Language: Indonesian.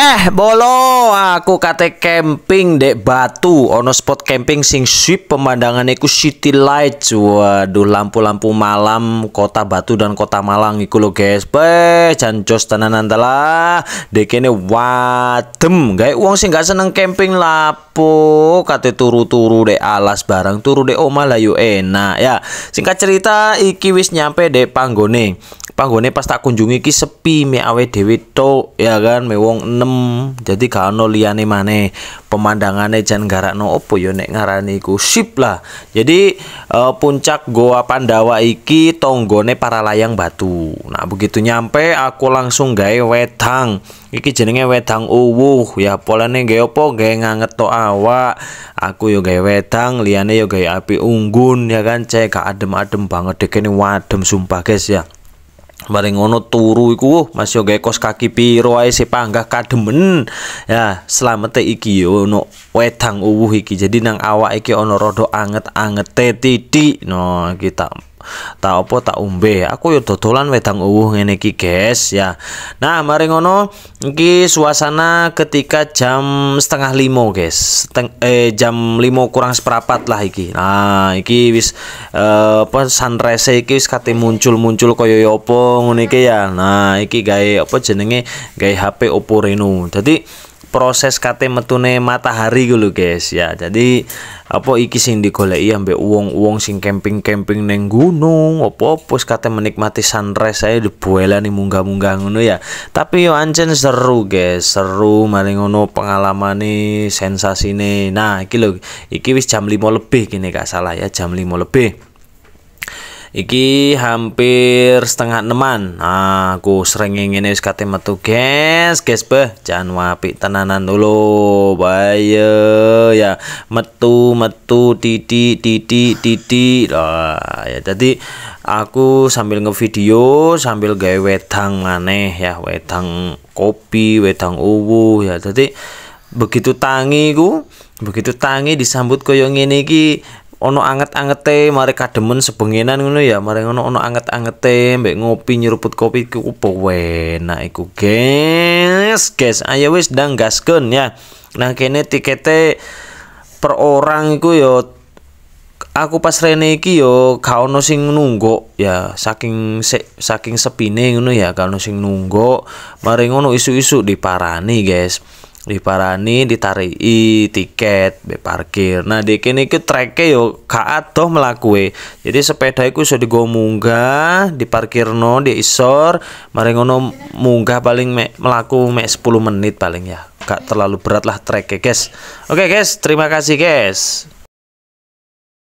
Eh, bolo aku kate camping dek Batu ono spot camping sing sweep pemandangan iku city light waduh lampu-lampu malam kota Batu dan kota Malang iku lo guys peh jancos tenanan telah dekene wadem gawe uang sing gak seneng camping lapo kate turu-turu dek alas barang turu dek oma layu enak ya singkat cerita iki wis nyampe dek panggone panggone pas tak kunjungi ki sepi me awe dhewe ya kan me wong 6 jadi gak ono liyane maneh pemandangane jan garakno opo yo nek ngarani iku sip lah jadi uh, puncak goa Pandawa iki tonggone para layang batu nah begitu nyampe aku langsung gawe wedang iki jenenge wedang uwuh ya polane gawe opo gawe ngangeto awak aku yo gawe wedang liyane yo gawe api unggun ya kan cek adem-adem banget dek ini wadem sumpah guys ya bareng ngono turu iku Mas yo kos kaki piro ae se panggah kademen ya selamat e iki yo no wedang uwuh iki jadi nang awak iki ono rodo anget-angete titik no kita tak apa tak umbe aku yo dodolan wedang uwuh ngene iki guys ya nah mari ngono iki suasana ketika jam setengah limo guys Seteng eh jam limo kurang seperapat lah iki nah iki wis eh, apa sunrise iki wis kate muncul-muncul koyo ya apa ngene iki ya nah iki gawe apa jenenge gawe HP Oppo Reno jadi proses kate metune matahari gitu guys ya jadi apa iki sing digoleki ambek uang-uang sing camping-camping neng gunung opo opo kate menikmati sunrise saya buela nih munggah-munggah ngono ya tapi yo ancen seru guys seru maling ngono pengalaman nih sensasi nih nah iki lo iki wis jam 5 lebih kini gak salah ya jam 5 lebih iki hampir setengah teman. nah, aku sering ingin wis kate metu guys guys beh jangan wapi tenanan dulu baye ya metu metu titi, titi, titi. lah ya jadi aku sambil ngevideo sambil gawe wedang aneh ya wedang kopi wedang uwu ya jadi begitu tangi ku begitu tangi disambut koyong ngene iki ono anget-angete mari kademen sebengenan ngono ya mari ngono ono anget-angete mbek ngopi nyeruput kopi ku opo enak iku guys guys ayo wis ndang gasken ya nah kene tikete per orang iku yo ya, aku pas rene iki yo ya, gak ono sing nunggu ya saking se, saking sepine ngono ya gak ono sing nunggu mari ngono isu-isu diparani guys di diparani ditarii tiket be parkir nah di kini ke treke yo kaat toh melakui jadi sepeda itu sudah digo munggah no di isor mari ngono munggah paling me, melaku me 10 menit paling ya gak terlalu berat lah treke guys oke okay, guys terima kasih guys